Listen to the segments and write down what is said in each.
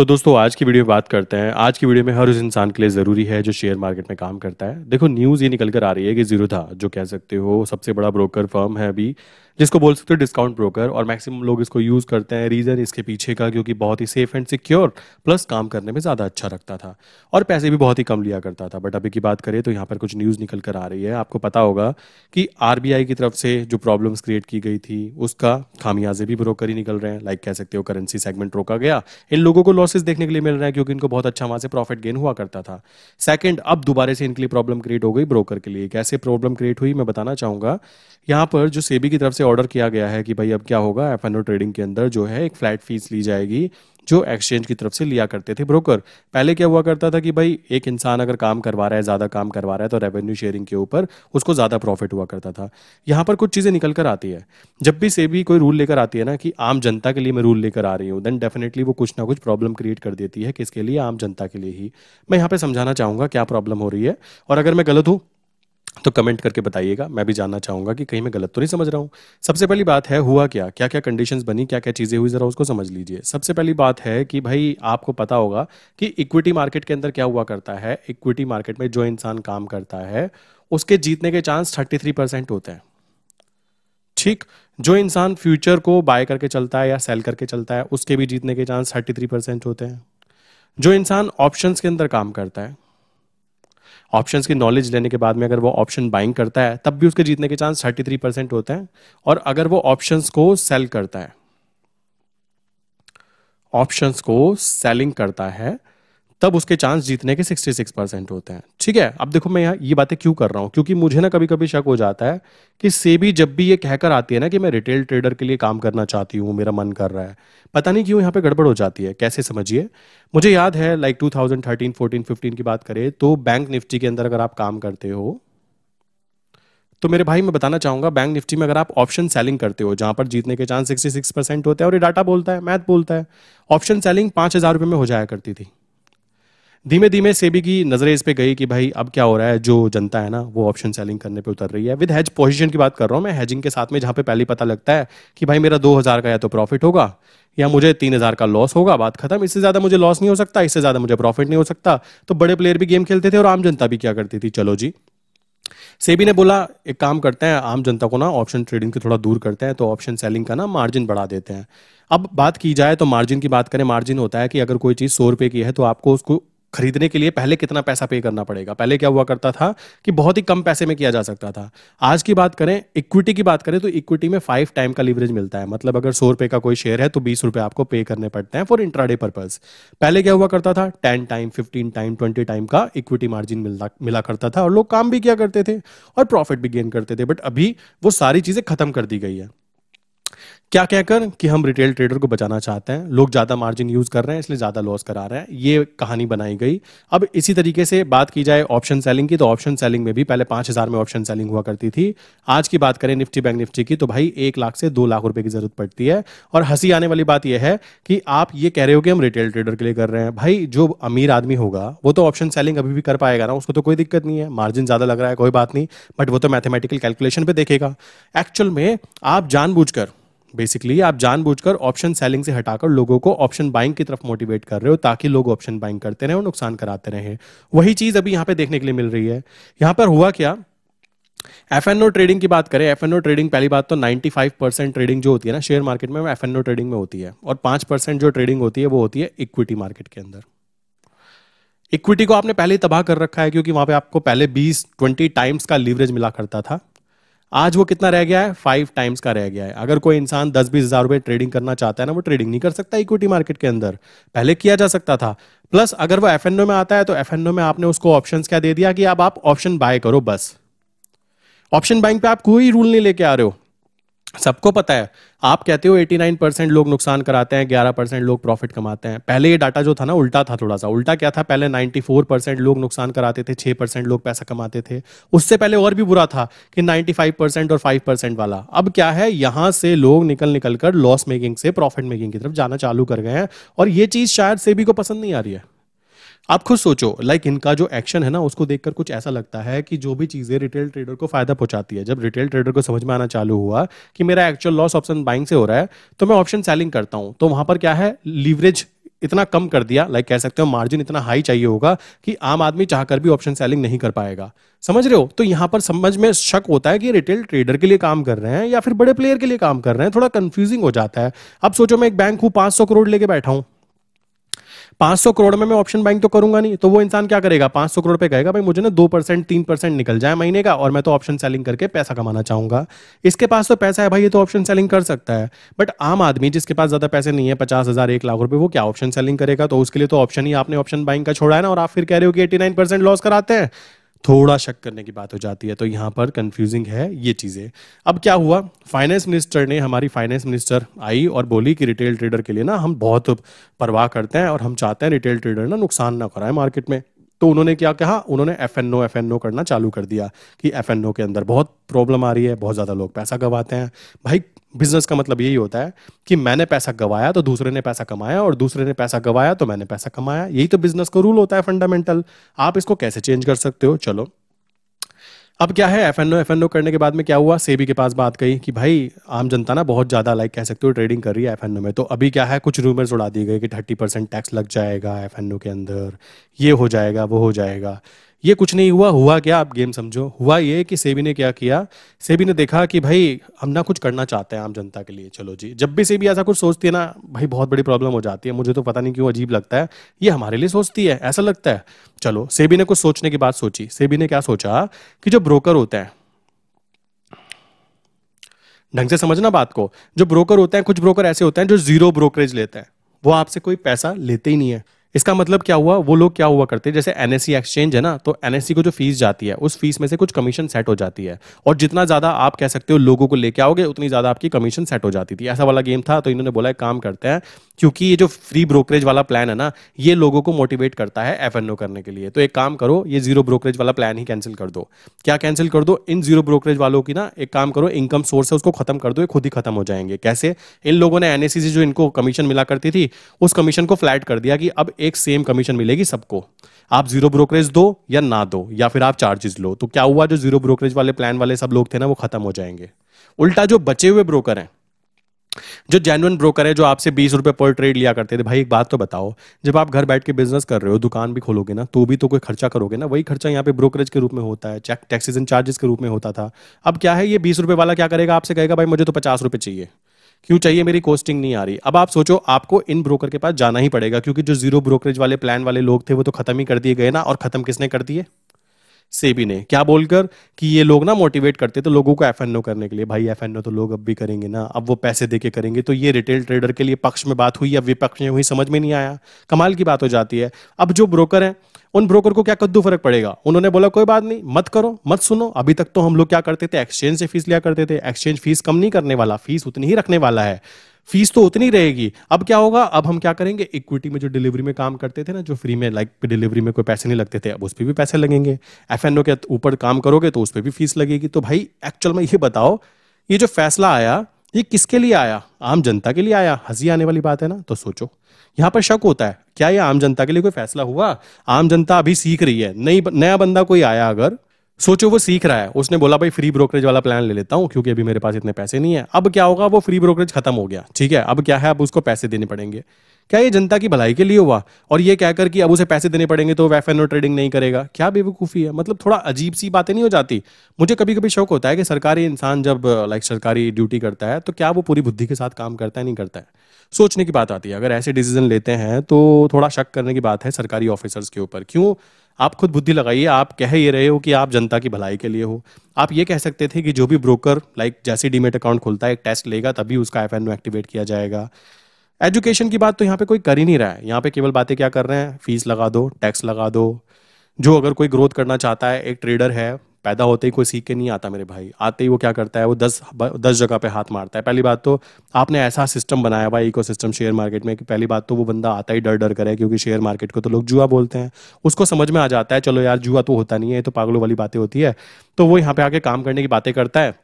तो दोस्तों आज की वीडियो में बात करते हैं आज की वीडियो में हर उस इंसान के लिए ज़रूरी है जो शेयर मार्केट में काम करता है देखो न्यूज़ ये निकल कर आ रही है कि जीरो था जो कह सकते हो सबसे बड़ा ब्रोकर फर्म है अभी जिसको बोल सकते हो डिस्काउंट ब्रोकर और मैक्सिमम लोग इसको यूज़ करते हैं रीज़न इसके पीछे का क्योंकि बहुत ही सेफ एंड सिक्योर प्लस काम करने में ज़्यादा अच्छा रखता था और पैसे भी बहुत ही कम लिया करता था बट अभी की बात करें तो यहाँ पर कुछ न्यूज़ निकल कर आ रही है आपको पता होगा कि आर की तरफ से जो प्रॉब्लम्स क्रिएट की गई थी उसका खामियाजे भी ब्रोकर ही निकल रहे हैं लाइक कह सकते हो करेंसी सेगमेंट रोका गया इन लोगों को लॉसेज देखने के लिए मिल रहे हैं क्योंकि इनको बहुत अच्छा वहां से प्रॉफिट गेन हुआ करता था सेकेंड अब दोबारा से इनके लिए प्रॉब्लम क्रिएट हो गई ब्रोकर के लिए कैसे प्रॉब्लम क्रिएट हुई मैं बताना चाहूंगा यहाँ पर जो सेबी की तरफ से ऑर्डर किया गया है कि भाई अब क्या होगा एफ ट्रेडिंग के अंदर जो है एक फ्लैट फीस ली जाएगी जो एक्सचेंज की तरफ से लिया करते थे ब्रोकर पहले क्या हुआ करता था कि भाई एक इंसान अगर काम करवा रहा है ज़्यादा काम करवा रहा है तो रेवेन्यू शेयरिंग के ऊपर उसको ज़्यादा प्रॉफिट हुआ करता था यहां पर कुछ चीज़ें निकल कर आती है जब भी से भी कोई रूल लेकर आती है ना कि आम जनता के लिए मैं रूल लेकर आ रही हूँ देन डेफिनेटली वो कुछ ना कुछ प्रॉब्लम क्रिएट कर देती है किसके लिए आम जनता के लिए ही मैं यहाँ पर समझाना चाहूंगा क्या प्रॉब्लम हो रही है और अगर मैं गलत हूँ तो कमेंट करके बताइएगा मैं भी जानना चाहूंगा कि कहीं मैं गलत तो नहीं समझ रहा हूं सबसे पहली बात है हुआ क्या क्या क्या कंडीशंस बनी क्या क्या चीज़ें हुई ज़रा उसको समझ लीजिए सबसे पहली बात है कि भाई आपको पता होगा कि इक्विटी मार्केट के अंदर क्या हुआ करता है इक्विटी मार्केट में जो इंसान काम करता है उसके जीतने के चांस थर्टी थ्री परसेंट होते हैं ठीक जो इंसान फ्यूचर को बाय करके चलता है या सेल करके चलता है उसके भी जीतने के चांस थर्टी थ्री परसेंट होते हैं जो इंसान ऑप्शन के अंदर काम करता है ऑप्शंस की नॉलेज लेने के बाद में अगर वो ऑप्शन बाइंग करता है तब भी उसके जीतने के चांस 33 परसेंट होते हैं और अगर वो ऑप्शंस को सेल करता है ऑप्शंस को सेलिंग करता है तब उसके चांस जीतने के 66 परसेंट होते हैं ठीक है अब देखो मैं यहाँ ये बातें क्यों कर रहा हूँ क्योंकि मुझे ना कभी कभी शक हो जाता है कि सेबी जब भी ये कहकर आती है ना कि मैं रिटेल ट्रेडर के लिए काम करना चाहती हूँ मेरा मन कर रहा है पता नहीं क्यों यहाँ पे गड़बड़ हो जाती है कैसे समझिए मुझे याद है like two thousand thirteen fourteen fifteen की बात करें तो बैंक निफ्टी के अंदर अगर आप काम करते हो तो मेरे भाई मैं बताना चाहूंगा बैंक निफ्टी में अगर आप ऑप्शन सेलिंग करते हो जहां पर जीतने के चांस सिक्सटी सिक्स परसेंट होते हैं और ये डाटा बोलता है मैथ बोलता है ऑप्शन सेलिंग पांच हजार रुपये में हो जाया करती थी धीमे धीमे सेबी की नजरें इस पे गई कि भाई अब क्या हो रहा है जो जनता है ना वो ऑप्शन सेलिंग करने पे उतर रही है विद हेज पोजीशन की बात कर रहा हूँ मैं हेजिंग के साथ में जहाँ पे पहले पता लगता है कि भाई मेरा दो हजार का या तो प्रॉफिट होगा या मुझे तीन हजार का लॉस होगा बात खत्म इससे ज्यादा मुझे लॉस नहीं हो सकता इससे ज्यादा मुझे प्रॉफिट नहीं हो सकता तो बड़े प्लेयर भी गेम खेलते थे और आम जनता भी क्या करती थी चलो जी सेबी ने बोला एक काम करते हैं आम जनता को ना ऑप्शन ट्रेडिंग के थोड़ा दूर करते हैं तो ऑप्शन सेलिंग का ना मार्जिन बढ़ा देते हैं अब बात की जाए तो मार्जिन की बात करें मार्जिन होता है कि अगर कोई चीज़ सौ रुपये की है तो आपको उसको खरीदने के लिए पहले कितना पैसा पे करना पड़ेगा पहले क्या हुआ करता था कि बहुत ही कम पैसे में किया जा सकता था आज की बात करें इक्विटी की बात करें तो इक्विटी में फाइव टाइम का लीवरेज मिलता है मतलब अगर सौ रुपए का कोई शेयर है तो बीस रुपए आपको पे करने पड़ते हैं फॉर इंट्राडे पर्पज पहले क्या हुआ करता था ten time fifteen time twenty time का इक्विटी मार्जिन मिलता मिला करता था और लोग काम भी किया करते थे और प्रॉफिट भी गेन करते थे बट अभी वो सारी चीजें खत्म कर दी गई है क्या कहकर कि हम रिटेल ट्रेडर को बचाना चाहते हैं लोग ज्यादा मार्जिन यूज कर रहे हैं इसलिए ज्यादा लॉस करा रहे हैं ये कहानी बनाई गई अब इसी तरीके से बात की जाए ऑप्शन सेलिंग की तो ऑप्शन सेलिंग में भी पहले पांच हजार में ऑप्शन सेलिंग हुआ करती थी आज की बात करें निफ्टी बैंक निफ्टी की तो भाई एक लाख से दो लाख रुपए की जरूरत पड़ती है और हंसी आने वाली बात यह है कि आप ये कह रहे हो कि हम रिटेल ट्रेडर के लिए कर रहे हैं भाई जो अमीर आदमी होगा वो तो ऑप्शन सेलिंग अभी भी कर पाएगा ना उसको तो कोई दिक्कत नहीं है मार्जिन ज्यादा लग रहा है कोई बात नहीं बट वो तो मैथमेटिकल कैलकुलेशन पर देखेगा एक्चुअल में आप जानबूझकर बेसिकली आप जानबूझकर ऑप्शन सेलिंग से हटाकर लोगों को ऑप्शन बाइंग की तरफ मोटिवेट कर रहे हो ताकि लोग ऑप्शन बाइंग करते रहे और नुकसान कराते रहे वही चीज अभी यहाँ पे देखने के लिए मिल रही है यहाँ पर हुआ क्या एफ एन ओ ट्रेडिंग की बात करें एफ एन ओ ट्रेडिंग पहली बात तो 95 परसेंट ट्रेडिंग जो होती है ना शेयर मार्केट में एफ एन ओ ट्रेडिंग में होती है और पांच परसेंट जो ट्रेडिंग होती है वो होती है इक्विटी मार्केट के अंदर इक्विटी को आपने पहले ही तबाह कर रखा है क्योंकि वहां पे आपको पहले 20 20 टाइम्स का लीवरेज मिला करता था आज वो कितना रह गया है फाइव टाइम्स का रह गया है अगर कोई इंसान दस बीस हजार रुपए ट्रेडिंग करना चाहता है ना वो ट्रेडिंग नहीं कर सकता इक्विटी मार्केट के अंदर पहले किया जा सकता था प्लस अगर वो एफ में आता है तो एफ में आपने उसको ऑप्शन क्या दे दिया कि अब आप ऑप्शन बाय करो बस ऑप्शन बाइंग पे आप कोई रूल नहीं लेके आ रहे हो सबको पता है आप कहते हो 89 परसेंट लोग नुकसान कराते हैं 11 परसेंट लोग प्रॉफिट कमाते हैं पहले ये डाटा जो था ना उल्टा था थोड़ा सा उल्टा क्या था पहले 94 परसेंट लोग नुकसान कराते थे 6 परसेंट लोग पैसा कमाते थे उससे पहले और भी बुरा था कि 95 परसेंट और 5 परसेंट वाला अब क्या है यहां से लोग निकल निकल कर लॉस मेकिंग से प्रॉफिट मेकिंग की तरफ जाना चालू कर गए हैं और ये चीज़ शायद से को पसंद नहीं आ रही है आप खुद सोचो लाइक इनका जो एक्शन है ना उसको देखकर कुछ ऐसा लगता है कि जो भी चीज़ें रिटेल ट्रेडर को फायदा पहुंचाती है जब रिटेल ट्रेडर को समझ में आना चालू हुआ कि मेरा एक्चुअल लॉस ऑप्शन बाइंग से हो रहा है तो मैं ऑप्शन सेलिंग करता हूं तो वहां पर क्या है लीवरेज इतना कम कर दिया लाइक कह सकते हो मार्जिन इतना हाई चाहिए होगा कि आम आदमी चाहकर भी ऑप्शन सेलिंग नहीं कर पाएगा समझ रहे हो तो यहाँ पर समझ में शक होता है कि रिटेल ट्रेडर के लिए काम कर रहे हैं या फिर बड़े प्लेयर के लिए काम कर रहे हैं थोड़ा कंफ्यूजिंग हो जाता है अब सोचो मैं एक बैंक हूँ पांच करोड़ लेके बैठा हूं पांच सौ करोड़ में मैं ऑप्शन बाइंग तो करूंगा नहीं तो वो इंसान क्या करेगा पांच सौ करोड़ पे कहेगा भाई मुझे ना दो परसेंट तीन परसेंट निकल जाए महीने का और मैं तो ऑप्शन सेलिंग करके पैसा कमाना चाहूंगा इसके पास तो पैसा है भाई ये तो ऑप्शन सेलिंग कर सकता है बट आम आदमी जिसके पास ज्यादा पैसे नहीं है पचास हजार एक लाख रुपए वो क्या ऑप्शन सेलिंग करेगा तो उसके लिए तो ऑप्शन ही आपने ऑप्शन बाइंग का छोड़ा है ना और आप फिर कह रहे हो कि एटी लॉस कराते हैं थोड़ा शक करने की बात हो जाती है तो यहाँ पर कंफ्यूजिंग है ये चीज़ें अब क्या हुआ फाइनेंस मिनिस्टर ने हमारी फाइनेंस मिनिस्टर आई और बोली कि रिटेल ट्रेडर के लिए ना हम बहुत परवाह करते हैं और हम चाहते हैं रिटेल ट्रेडर ना नुकसान ना कराए मार्केट में तो उन्होंने क्या कहा उन्होंने F N O F N O करना चालू कर दिया कि एफ एन ओ के अंदर बहुत प्रॉब्लम आ रही है बहुत ज़्यादा लोग पैसा गंवाते हैं भाई बिजनेस का मतलब यही होता है कि मैंने पैसा गंवाया तो दूसरे ने पैसा कमाया और दूसरे ने पैसा गंवाया तो मैंने पैसा कमाया यही तो बिजनेस का रूल होता है फंडामेंटल आप इसको कैसे चेंज कर सकते हो चलो अब क्या है एफ एन ओ करने के बाद में क्या हुआ सेबी के पास बात कही कि भाई आम जनता ना बहुत ज्यादा लाइक कह सकते हो ट्रेडिंग कर रही है एफ में तो अभी क्या है कुछ रूमर्स उड़ा दिए गए कि थर्टी परसेंट टैक्स लग जाएगा एफ के अंदर ये हो जाएगा वो हो जाएगा ये कुछ नहीं हुआ हुआ क्या आप गेम समझो हुआ ये कि सेबी ने क्या किया सेबी ने देखा कि भाई हम ना कुछ करना चाहते हैं आम जनता के लिए चलो जी जब भी सेबी ऐसा कुछ सोचती है ना भाई बहुत बड़ी प्रॉब्लम हो जाती है मुझे तो पता नहीं क्यों अजीब लगता है ये हमारे लिए सोचती है ऐसा लगता है चलो सेबी ने कुछ सोचने की बात सोची सेबी ने क्या सोचा कि जो ब्रोकर होते हैं ढंग से समझना बात को जो ब्रोकर होते हैं कुछ ब्रोकर ऐसे होते हैं जो जीरो ब्रोकरेज लेते हैं वो आपसे कोई पैसा लेते ही नहीं है इसका मतलब क्या हुआ वो लोग क्या हुआ करते हैं जैसे एनएससी एक्सचेंज e है ना तो एनएससी e को जो फीस जाती है उस फीस में से कुछ कमीशन सेट हो जाती है और जितना ज्यादा आप कह सकते हो लोगों को लेके आओगे उतनी ज्यादा आपकी कमीशन सेट हो जाती थी ऐसा वाला गेम था तो इन्होंने बोला काम करते हैं क्योंकि ये जो फ्री ब्रोकरेज वाला प्लान है ना ये लोगों को मोटिवेट करता है एफ करने के लिए तो एक काम करो ये जीरो ब्रोकरेज वाला प्लान ही कैंसिल कर दो क्या कैंसिल कर दो इन जीरो ब्रोकरेज वालों की ना एक काम करो इनकम सोर्स है उसको खत्म कर दो ये खुद ही खत्म हो जाएंगे कैसे इन लोगों ने एनएससी e से जो इनको कमीशन मिला करती थी उस कमीशन को फ्लैट कर दिया कि अब एक सेम कमीशन मिलेगी सबको आप जीरो ब्रोकरेज दो या ना दो या फिर आप चार्जेस लो तो क्या हुआ जो जीरो ब्रोकरेज वाले प्लान वाले सब लोग थे ना वो खत्म हो जाएंगे उल्टा जो बचे हुए ब्रोकर हैं जो जेनुअन ब्रोकर है जो आपसे बीस रुपए पर ट्रेड लिया करते थे भाई एक बात तो बताओ जब आप घर बैठ के बिजनेस कर रहे हो दुकान भी खोलोगे ना तो भी तो कोई खर्चा करोगे ना वही खर्चा यहाँ पे ब्रोकरेज के रूप में होता है टैक्सेस एंड चार्जेस के रूप में होता था अब क्या है ये बीस रुपए वाला क्या करेगा आपसे कहेगा भाई मुझे तो पचास रुपए चाहिए क्यों चाहिए मेरी कोस्टिंग नहीं आ रही अब आप सोचो आपको इन ब्रोकर के पास जाना ही पड़ेगा क्योंकि जो जीरो ब्रोकरेज वाले प्लान वाले लोग थे वो तो खत्म ही कर दिए गए ना और खत्म किसने कर दिए सेबी ने क्या बोलकर कि ये लोग ना मोटिवेट करते तो लोगों को एफ करने के लिए भाई एफ तो लोग अब भी करेंगे ना अब वो पैसे देके करेंगे तो ये रिटेल ट्रेडर के लिए पक्ष में बात हुई या विपक्ष में हुई समझ में नहीं आया कमाल की बात हो जाती है अब जो ब्रोकर हैं उन ब्रोकर को क्या कद्दू फर्क पड़ेगा उन्होंने बोला कोई बात नहीं मत करो मत सुनो अभी तक तो हम लोग क्या करते थे एक्सचेंज से फीस लिया करते थे एक्सचेंज फीस कम नहीं करने वाला फीस उतनी ही रखने वाला है फीस तो उतनी रहेगी अब क्या होगा अब हम क्या करेंगे इक्विटी में जो डिलीवरी में काम करते थे ना जो फ्री में लाइक डिलीवरी में कोई पैसे नहीं लगते थे अब उस पर भी पैसे लगेंगे एफ के ऊपर काम करोगे तो उस पर भी फीस लगेगी तो भाई एक्चुअल में ये बताओ ये जो फैसला आया ये किसके लिए आया आम जनता के लिए आया हंसी आने वाली बात है ना तो सोचो यहाँ पर शक होता है क्या ये आम जनता के लिए कोई फैसला हुआ आम जनता अभी सीख रही है नई नया बंदा कोई आया अगर सोचो वो सीख रहा है उसने बोला भाई फ्री ब्रोकरेज वाला प्लान ले लेता हूँ क्योंकि अभी मेरे पास इतने पैसे नहीं है अब क्या होगा वो फ्री ब्रोकरेज खत्म हो गया ठीक है अब क्या है अब उसको पैसे देने पड़ेंगे क्या ये जनता की भलाई के लिए हुआ और ये कहकर कि अब उसे पैसे देने पड़ेंगे तो वेफ एनो ट्रेडिंग नहीं करेगा क्या बेवकूफ़ी है मतलब थोड़ा अजीब सी बातें नहीं हो जाती मुझे कभी कभी शौक होता है कि सरकारी इंसान जब लाइक सरकारी ड्यूटी करता है तो क्या वो पूरी बुद्धि के साथ काम करता है नहीं करता है सोचने की बात आती है अगर ऐसे डिसीजन लेते हैं तो थोड़ा शक करने की बात है सरकारी ऑफिसर्स के ऊपर क्यों आप खुद बुद्धि लगाइए आप कह ये रहे हो कि आप जनता की भलाई के लिए हो आप ये कह सकते थे कि जो भी ब्रोकर लाइक जैसे डीमेट अकाउंट खोलता है एक टेस्ट लेगा तभी उसका एफ एक्टिवेट किया जाएगा एजुकेशन की बात तो यहाँ पे कोई कर ही नहीं रहा है यहाँ पे केवल बातें क्या कर रहे हैं फीस लगा दो टैक्स लगा दो जो अगर कोई ग्रोथ करना चाहता है एक ट्रेडर है पैदा होते ही कोई सीख के नहीं आता मेरे भाई आते ही वो क्या करता है वो दस दस जगह पे हाथ मारता है पहली बात तो आपने ऐसा सिस्टम बनाया हुआ इको सिस्टम शेयर मार्केट में कि पहली बात तो वो बंदा आता ही डर डर करे क्योंकि शेयर मार्केट को तो लोग जुआ बोलते हैं उसको समझ में आ जाता है चलो यार जुआ तो होता नहीं है तो पागलों वाली बातें होती है तो वो यहाँ पे आके काम करने की बातें करता है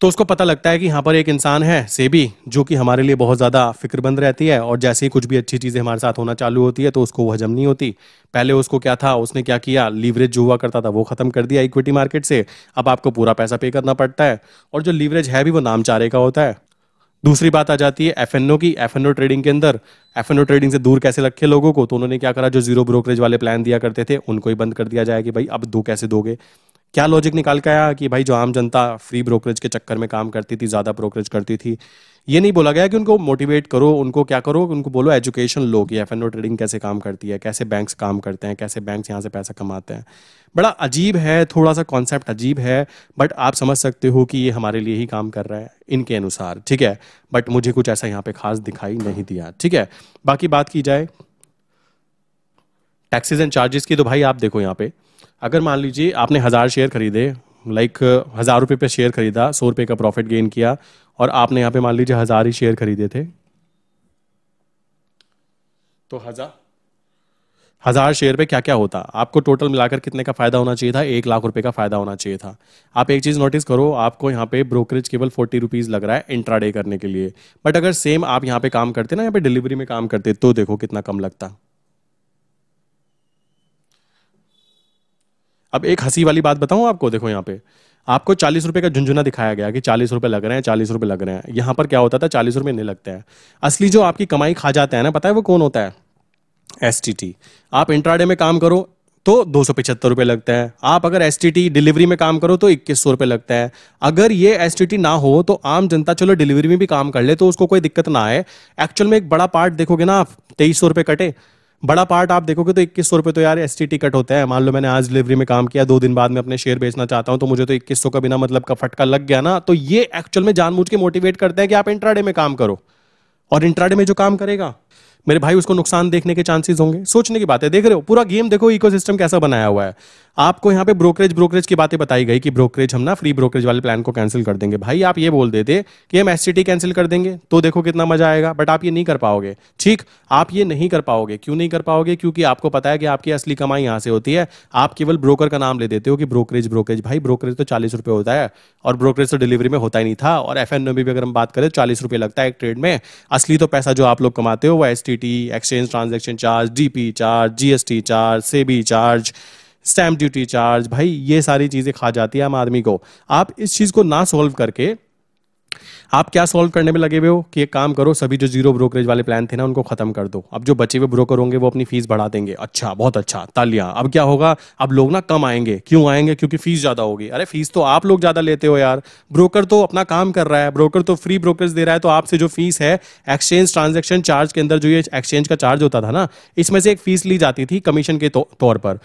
तो उसको पता लगता है कि यहाँ पर एक इंसान है सेबी जो कि हमारे लिए बहुत ज़्यादा फिक्रमंद रहती है और जैसे ही कुछ भी अच्छी चीज़ें हमारे साथ होना चालू होती है तो उसको वो हजम नहीं होती पहले उसको क्या था उसने क्या किया लीवरेज जो हुआ करता था वो ख़त्म कर दिया इक्विटी मार्केट से अब आपको पूरा पैसा पे करना पड़ता है और जो लीवरेज है भी वो नामचारे का होता है दूसरी बात आ जाती है एफ की एफ ट्रेडिंग के अंदर एफ ट्रेडिंग से दूर कैसे रखे लोगों को तो उन्होंने क्या करा जो जीरो ब्रोकरेज वाले प्लान दिया करते थे उनको ही बंद कर दिया जाए कि भाई अब दो कैसे दोगे क्या लॉजिक निकाल के आया कि भाई जो आम जनता फ्री ब्रोकरेज के चक्कर में काम करती थी ज़्यादा ब्रोकरेज करती थी ये नहीं बोला गया कि उनको मोटिवेट करो उनको क्या करो उनको बोलो एजुकेशन लो कि एफ ट्रेडिंग कैसे काम करती है कैसे बैंक्स काम करते हैं कैसे बैंक्स यहाँ से पैसा कमाते हैं बड़ा अजीब है थोड़ा सा कॉन्सेप्ट अजीब है बट आप समझ सकते हो कि ये हमारे लिए ही काम कर रहा है इनके अनुसार ठीक है बट मुझे कुछ ऐसा यहाँ पे खास दिखाई नहीं दिया ठीक है बाकी बात की जाए टैक्सेस एंड चार्जेस की तो भाई आप देखो यहाँ पे अगर मान लीजिए आपने हज़ार शेयर खरीदे लाइक हज़ार रुपये पे शेयर खरीदा सौ रुपये का प्रॉफिट गेन किया और आपने यहाँ पे मान लीजिए हज़ार ही शेयर खरीदे थे तो हज़ार हज़ार शेयर पे क्या क्या होता आपको टोटल मिलाकर कितने का फ़ायदा होना चाहिए था एक लाख रुपए का फ़ायदा होना चाहिए था आप एक चीज़ नोटिस करो आपको यहाँ पे ब्रोकरेज केवल फोर्टी रुपीज़ लग रहा है इंट्राडे करने के लिए बट अगर सेम आप यहाँ पे काम करते ना यहाँ पे डिलीवरी में काम करते तो देखो कितना कम लगता अब एक हंसी वाली बात बताऊं आपको देखो यहाँ पे आपको चालीस रुपए का झुंझुना दिखाया गया कि चालीस रुपए लग रहे हैं चालीस रुपए लग रहे हैं यहां पर क्या होता था चालीस रुपए नहीं लगते हैं असली जो आपकी कमाई खा जाता है ना पता है वो कौन होता है एस आप इंट्राडे में काम करो तो दो सौ पिछहत्तर रुपये लगता है आप अगर एस डिलीवरी में काम करो तो इक्कीस सौ रुपये लगता है अगर ये एस ना हो तो आम जनता चलो डिलीवरी में भी काम कर ले तो उसको कोई दिक्कत ना आए एक्चुअल में एक बड़ा पार्ट देखोगे ना आप तेईस सौ रुपये कटे बड़ा पार्ट आप देखोगे तो इक्कीस सौ रुपये तो यार एस कट होता है मान लो मैंने आज डिलीवरी में काम किया दो दिन बाद में अपने शेयर बेचना चाहता हूँ तो मुझे तो इक्कीस सौ का बिना मतलब का फटका लग गया ना तो ये एक्चुअल में जानबूझ के मोटिवेट करते हैं कि आप इंट्राडे में काम करो और इंट्राडे में जो काम करेगा मेरे भाई उसको नुकसान देखने के चांसेस होंगे सोचने की बात है देख रहे हो पूरा गेम देखो इकोसिस्टम कैसा बनाया हुआ है आपको यहाँ पे ब्रोकरेज ब्रोकरेज की बातें बताई गई कि ब्रोकरेज हम ना फ्री ब्रोकरेज वाले प्लान को कैंसिल कर देंगे भाई आप ये बोल देते कि हम एस कैंसिल कर देंगे तो देखो कितना मजा आएगा बट आप ये नहीं कर पाओगे ठीक आप ये नहीं कर पाओगे क्यों नहीं कर पाओगे क्योंकि आपको पता है कि आपकी असली कमाई यहाँ से होती है आप केवल ब्रोकर का नाम ले देते हो कि ब्रोकरेज ब्रोकरेज भाई ब्रोकरेज तो चालीस रुपये होता है और ब्रोकरेज तो डिलीवरी में होता ही नहीं था और एफ में भी अगर हम बात करें चालीस रुपये लगता है एक ट्रेड में असली तो पैसा जो आप लोग कमाते हो वो एस exchange transaction charge D charge GST charge SEBI charge stamp duty charge भाई ये सारी चीजें खा जाती है आम आदमी को आप इस चीज को ना सॉल्व करके आप क्या सॉल्व करने में लगे हुए हो कि एक काम करो सभी जो जीरो ब्रोकरेज वाले प्लान थे ना उनको खत्म कर दो अब जो बचे हुए ब्रोकर होंगे वो अपनी फीस बढ़ा देंगे अच्छा बहुत अच्छा तालियां अब क्या होगा अब लोग ना कम आएंगे क्यों आएंगे क्योंकि फीस ज्यादा होगी अरे फीस तो आप लोग ज्यादा लेते हो यार ब्रोकर तो अपना काम कर रहा है ब्रोकर तो फ्री ब्रोकरेज दे रहा है तो आपसे जो फीस है एक्सचेंज ट्रांजेक्शन चार्ज के अंदर जो ये एक्सचेंज का चार्ज होता था ना इसमें से एक फीस ली जाती थी कमीशन के तो-, तौर पर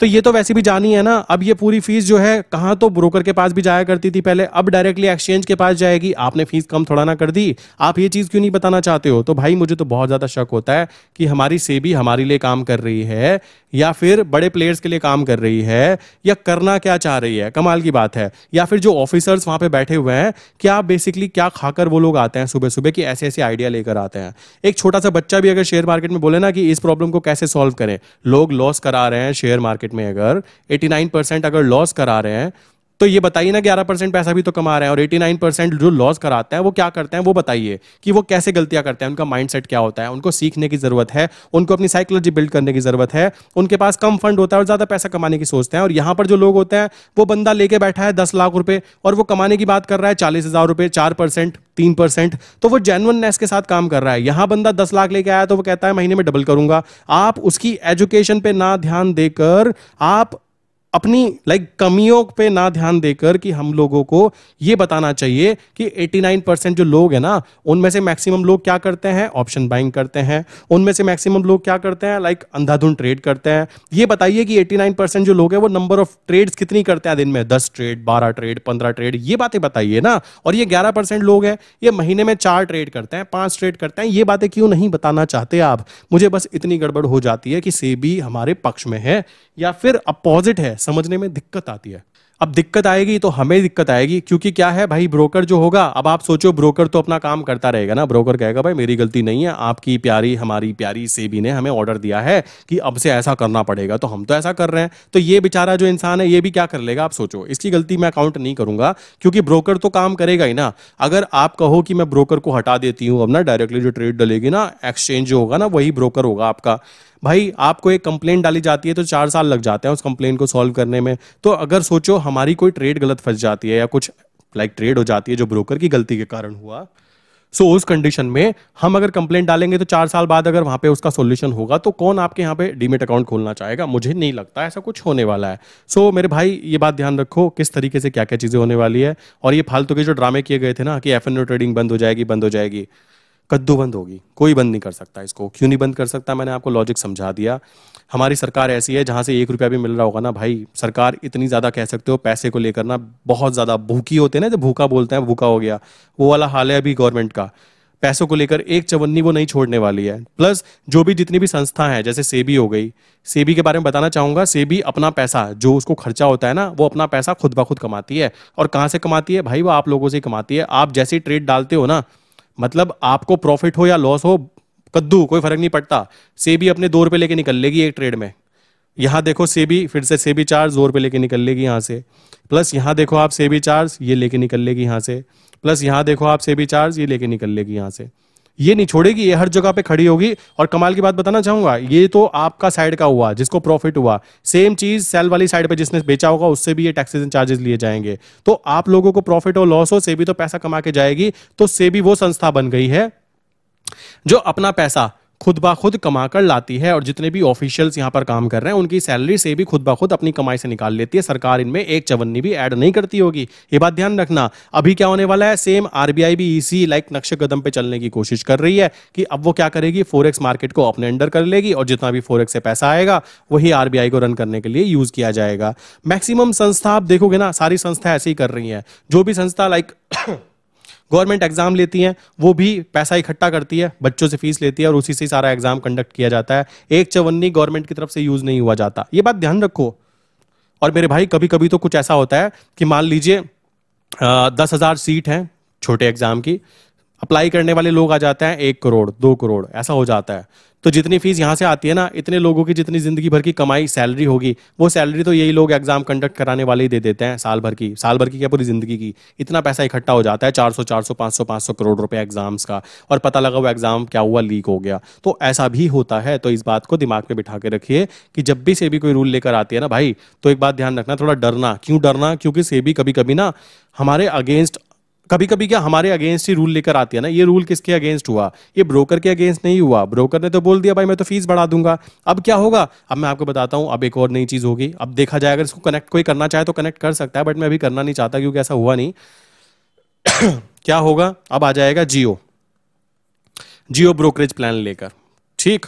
तो ये तो वैसे भी जानी है ना अब ये पूरी फीस जो है कहाँ तो ब्रोकर के पास भी जाया करती थी पहले अब डायरेक्टली एक्सचेंज के पास जाएगी आपने फीस कम थोड़ा ना कर दी आप ये चीज़ क्यों नहीं बताना चाहते हो तो भाई मुझे तो बहुत ज़्यादा शक होता है कि हमारी सेबी हमारे लिए काम कर रही है या फिर बड़े प्लेयर्स के लिए काम कर रही है या करना क्या चाह रही है कमाल की बात है या फिर जो ऑफिसर्स वहां पे बैठे हुए हैं क्या बेसिकली क्या खाकर वो लोग आते हैं सुबह सुबह कि ऐसे ऐसे आइडिया लेकर आते हैं एक छोटा सा बच्चा भी अगर शेयर मार्केट में बोले ना कि इस प्रॉब्लम को कैसे सॉल्व करें लोग लॉस करा रहे हैं शेयर मार्केट में अगर एटी अगर लॉस करा रहे हैं तो ये बताइए ना ग्यारह परसेंट पैसा भी तो कमा रहे हैं और एटी नाइन परसेंट जो लॉस कराते हैं वो क्या करते हैं वो बताइए कि वो कैसे गलतियां करते हैं उनका माइंडसेट क्या होता है उनको सीखने की जरूरत है उनको अपनी साइकोलॉजी बिल्ड करने की जरूरत है उनके पास कम फंड होता है और ज्यादा पैसा कमाने की सोचते हैं और यहाँ पर जो लोग होते हैं वो बंदा लेके बैठा है दस लाख रुपए और वो कमाने की बात कर रहा है चालीस हजार रुपए चार परसेंट तीन परसेंट तो वो जेनुअननेस के साथ काम कर रहा है यहाँ बंदा दस लाख लेके आया तो वो कहता है महीने में डबल करूंगा आप उसकी एजुकेशन पे ना ध्यान देकर आप अपनी लाइक like, कमियों पे ना ध्यान देकर कि हम लोगों को ये बताना चाहिए कि 89 परसेंट जो लोग हैं ना उनमें से मैक्सिमम लोग क्या करते हैं ऑप्शन बाइंग करते हैं उनमें से मैक्सिमम लोग क्या करते हैं लाइक like, ट्रेड करते हैं ये बताइए कि 89 परसेंट जो लोग हैं वो नंबर ऑफ ट्रेड्स कितनी करते हैं दिन में दस ट्रेड बारह ट्रेड पंद्रह ट्रेड ये बातें बताइए ना और ये ग्यारह लोग हैं ये महीने में चार ट्रेड करते हैं पांच ट्रेड करते हैं ये बातें क्यों नहीं बताना चाहते आप मुझे बस इतनी गड़बड़ हो जाती है कि से हमारे पक्ष में है या फिर अपोजिट है समझने में दिक्कत आती है अब दिक्कत आएगी तो हमें दिक्कत आएगी क्योंकि क्या है भाई ब्रोकर जो होगा अब आप सोचो ब्रोकर तो अपना काम करता रहेगा ना ब्रोकर कहेगा भाई मेरी गलती नहीं है आपकी प्यारी हमारी प्यारी सेबी ने हमें ऑर्डर दिया है कि अब से ऐसा करना पड़ेगा तो हम तो ऐसा कर रहे हैं तो ये बेचारा जो इंसान है ये भी क्या कर लेगा आप सोचो इसकी गलती मैं अकाउंट नहीं करूंगा क्योंकि ब्रोकर तो काम करेगा ही ना अगर आप कहो कि मैं ब्रोकर को हटा देती हूँ अब ना डायरेक्टली जो ट्रेड डलेगी ना एक्सचेंज जो होगा ना वही ब्रोकर होगा आपका भाई आपको एक कंप्लेन डाली जाती है तो चार साल लग जाते हैं उस कंप्लेन को सॉल्व करने में तो अगर सोचो हमारी कोई ट्रेड गलत फंस जाती है या कुछ लाइक ट्रेड हो जाती है जो ब्रोकर की गलती के कारण हुआ सो so, उस कंडीशन में हम अगर कंप्लेन डालेंगे तो चार साल बाद अगर वहां पे उसका सोल्यूशन होगा तो कौन आपके यहाँ पे डीमेट अकाउंट खोलना चाहेगा मुझे नहीं लगता ऐसा कुछ होने वाला है सो so, मेरे भाई ये बात ध्यान रखो किस तरीके से क्या क्या चीज़ें होने वाली है और ये फालतू के जो ड्रामे किए गए थे ना कि एफ ट्रेडिंग बंद हो जाएगी बंद हो जाएगी कद्दूबंद होगी कोई बंद नहीं कर सकता इसको क्यों नहीं बंद कर सकता मैंने आपको लॉजिक समझा दिया हमारी सरकार ऐसी है जहाँ से एक रुपया भी मिल रहा होगा ना भाई सरकार इतनी ज़्यादा कह सकते हो पैसे को लेकर ना बहुत ज़्यादा भूखी होते हैं ना जब भूखा बोलते हैं भूखा हो गया वो वाला हाल है अभी गवर्नमेंट का पैसों को लेकर एक चवन्नी वो नहीं छोड़ने वाली है प्लस जो भी जितनी भी संस्था है जैसे सेबी हो गई सेबी के बारे में बताना चाहूंगा सेबी अपना पैसा जो उसको खर्चा होता है ना वो अपना पैसा खुद ब खुद कमाती है और कहाँ से कमाती है भाई वो आप लोगों से कमाती है आप जैसे ट्रेड डालते हो ना मतलब आपको प्रॉफिट हो या लॉस हो कद्दू कोई फर्क नहीं पड़ता सेबी अपने दो रुपये लेके निकल लेगी एक ट्रेड में यहाँ देखो सेबी फिर से सेबी चार्ज दो रुपये लेके निकल लेगी यहाँ से प्लस यहाँ देखो आप सेबी चार्ज ये लेके निकल लेगी यहाँ से प्लस यहाँ देखो आप सेबी चार्ज ये लेके निकल लेगी यहाँ से ये नहीं छोड़ेगी ये हर जगह पे खड़ी होगी और कमाल की बात बताना चाहूंगा ये तो आपका साइड का हुआ जिसको प्रॉफिट हुआ सेम चीज सेल वाली साइड पे जिसने बेचा होगा उससे भी ये टैक्सेस एंड चार्जेस लिए जाएंगे तो आप लोगों को प्रॉफिट और लॉस हो से भी तो पैसा कमा के जाएगी तो से भी वो संस्था बन गई है जो अपना पैसा खुद बा खुद कमा कर लाती है और जितने भी ऑफिशियल्स यहाँ पर काम कर रहे हैं उनकी सैलरी से भी खुद ब खुद अपनी कमाई से निकाल लेती है सरकार इनमें एक चवन्नी भी ऐड नहीं करती होगी ये बात ध्यान रखना अभी क्या होने वाला है सेम आरबीआई भी इसी e लाइक नक्शे कदम पे चलने की कोशिश कर रही है कि अब वो क्या करेगी फोरेक्स मार्केट को अपने अंडर कर लेगी और जितना भी फोरेक्स से पैसा आएगा वही आरबीआई को रन करने के लिए यूज किया जाएगा मैक्सिमम संस्था आप देखोगे ना सारी संस्था ऐसे ही कर रही है जो भी संस्था लाइक गवर्नमेंट एग्जाम लेती है वो भी पैसा इकट्ठा करती है बच्चों से फीस लेती है और उसी से सारा एग्जाम कंडक्ट किया जाता है एक चवन्नी गवर्नमेंट की तरफ से यूज नहीं हुआ जाता ये बात ध्यान रखो और मेरे भाई कभी कभी तो कुछ ऐसा होता है कि मान लीजिए दस हजार सीट है छोटे एग्जाम की अप्लाई करने वाले लोग आ जाते हैं एक करोड़ दो करोड़ ऐसा हो जाता है तो जितनी फीस यहाँ से आती है ना इतने लोगों की जितनी जिंदगी भर की कमाई सैलरी होगी वो सैलरी तो यही लोग एग्जाम कंडक्ट कराने वाले ही दे देते हैं साल भर की साल भर की क्या पूरी जिंदगी की इतना पैसा इकट्ठा हो जाता है 400 400 500 500 करोड़ रुपए एग्जाम्स का और पता लगा वो एग्जाम क्या हुआ लीक हो गया तो ऐसा भी होता है तो इस बात को दिमाग में बिठा के रखिए कि जब भी सेबी कोई रूल लेकर आती है ना भाई तो एक बात ध्यान रखना थोड़ा डरना क्यों डरना क्योंकि सेबी कभी कभी ना हमारे अगेंस्ट कभी कभी क्या हमारे अगेंस्ट ही रूल लेकर आती है ना ये रूल किसके अगेंस्ट हुआ ये ब्रोकर के अगेंस्ट नहीं हुआ ब्रोकर ने तो बोल दिया भाई मैं तो फीस बढ़ा दूंगा अब क्या होगा अब मैं आपको बताता हूँ अब एक और नई चीज होगी अब देखा जाए अगर इसको कनेक्ट कोई करना चाहे तो कनेक्ट कर सकता है बट मैं अभी करना नहीं चाहता क्योंकि ऐसा हुआ नहीं क्या होगा अब आ जाएगा जियो जियो ब्रोकरेज प्लान लेकर ठीक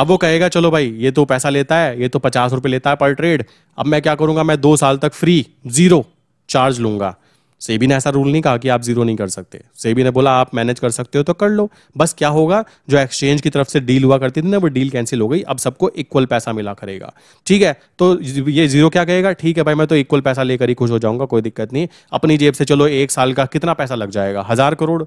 अब वो कहेगा चलो भाई ये तो पैसा लेता है ये तो पचास रुपए लेता है पर ट्रेड अब मैं क्या करूंगा मैं दो साल तक फ्री जीरो चार्ज लूंगा सेबी ने ऐसा रूल नहीं कहा कि आप जीरो नहीं कर सकते सेबी ने बोला आप मैनेज कर सकते हो तो कर लो बस क्या होगा जो एक्सचेंज की तरफ से डील हुआ करती थी ना वो डील कैंसिल हो गई अब सबको इक्वल पैसा मिला करेगा ठीक है तो ये जीरो क्या कहेगा ठीक है भाई मैं तो इक्वल पैसा लेकर ही खुश हो जाऊंगा कोई दिक्कत नहीं अपनी जेब से चलो एक साल का कितना पैसा लग जाएगा हजार करोड़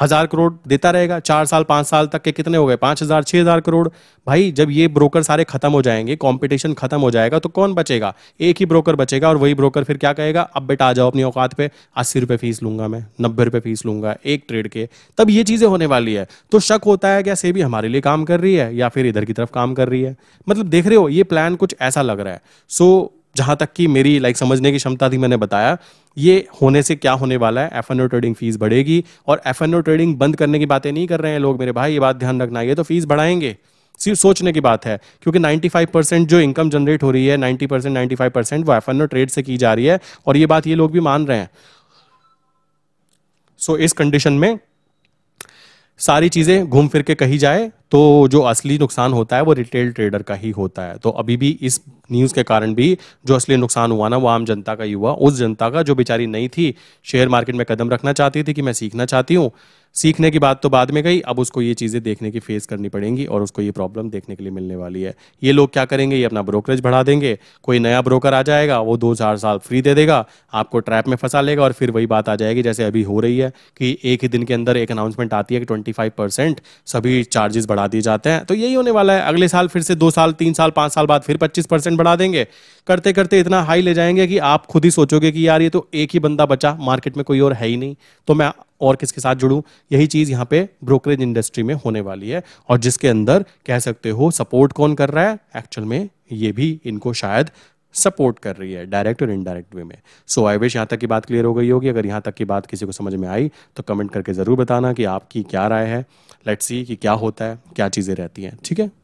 हजार करोड़ देता रहेगा चार साल पांच साल तक के कितने हो गए पांच हजार छह हजार करोड़ भाई जब ये ब्रोकर सारे खत्म हो जाएंगे कंपटीशन खत्म हो जाएगा तो कौन बचेगा एक ही ब्रोकर बचेगा और वही ब्रोकर फिर क्या कहेगा अब बेटा आ जाओ अपनी औकात पे अस्सी रुपये फीस लूंगा मैं नब्बे रुपये फीस लूंगा एक ट्रेड के तब ये चीजें होने वाली है तो शक होता है क्या सेबी हमारे लिए काम कर रही है या फिर इधर की तरफ काम कर रही है मतलब देख रहे हो ये प्लान कुछ ऐसा लग रहा है सो so, जहाँ तक कि मेरी लाइक समझने की क्षमता थी मैंने बताया ये होने से क्या होने वाला है F N O trading fees बढ़ेगी और एफ एन ओ ट्रेडिंग बंद करने की बातें नहीं कर रहे हैं लोग मेरे भाई ये बात ध्यान रखना ये तो फीस बढ़ाएंगे सिर्फ सोचने की बात है क्योंकि 95 परसेंट जो इनकम जनरेट हो रही है 90 परसेंट नाइन्टी परसेंट वो एफ एन ओ ट्रेड से की जा रही है और ये बात ये लोग भी मान रहे हैं सो so, इस कंडीशन में सारी चीज़ें घूम फिर के कही जाए तो जो असली नुकसान होता है वो रिटेल ट्रेडर का ही होता है तो अभी भी इस न्यूज़ के कारण भी जो असली नुकसान हुआ ना वो आम जनता का ही हुआ उस जनता का जो बेचारी नहीं थी शेयर मार्केट में कदम रखना चाहती थी कि मैं सीखना चाहती हूँ सीखने की बात तो बाद में गई अब उसको ये चीज़ें देखने की फेस करनी पड़ेंगी और उसको ये प्रॉब्लम देखने के लिए मिलने वाली है ये लोग क्या करेंगे ये अपना ब्रोकरेज बढ़ा देंगे कोई नया ब्रोकर आ जाएगा वो दो चार साल फ्री दे देगा आपको ट्रैप में फंसा लेगा और फिर वही बात आ जाएगी जैसे अभी हो रही है कि एक ही दिन के अंदर एक अनाउंसमेंट आती है कि ट्वेंटी सभी चार्जेस बढ़ा दिए जाते हैं तो यही होने वाला है अगले साल फिर से दो साल तीन साल पाँच साल बाद फिर पच्चीस बढ़ा देंगे करते करते इतना हाई ले जाएंगे कि आप खुद ही सोचोगे कि यार ये तो एक ही बंदा बचा मार्केट में कोई और है ही नहीं तो मैं और किसके साथ जुड़ू यही चीज यहाँ पे ब्रोकरेज इंडस्ट्री में होने वाली है और जिसके अंदर कह सकते हो सपोर्ट कौन कर रहा है एक्चुअल में ये भी इनको शायद सपोर्ट कर रही है डायरेक्ट और इनडायरेक्ट वे में सो आई विश यहाँ तक की बात क्लियर हो गई होगी अगर यहाँ तक की बात किसी को समझ में आई तो कमेंट करके ज़रूर बताना कि आपकी क्या राय है लेट्स सी कि क्या होता है क्या चीज़ें रहती हैं ठीक है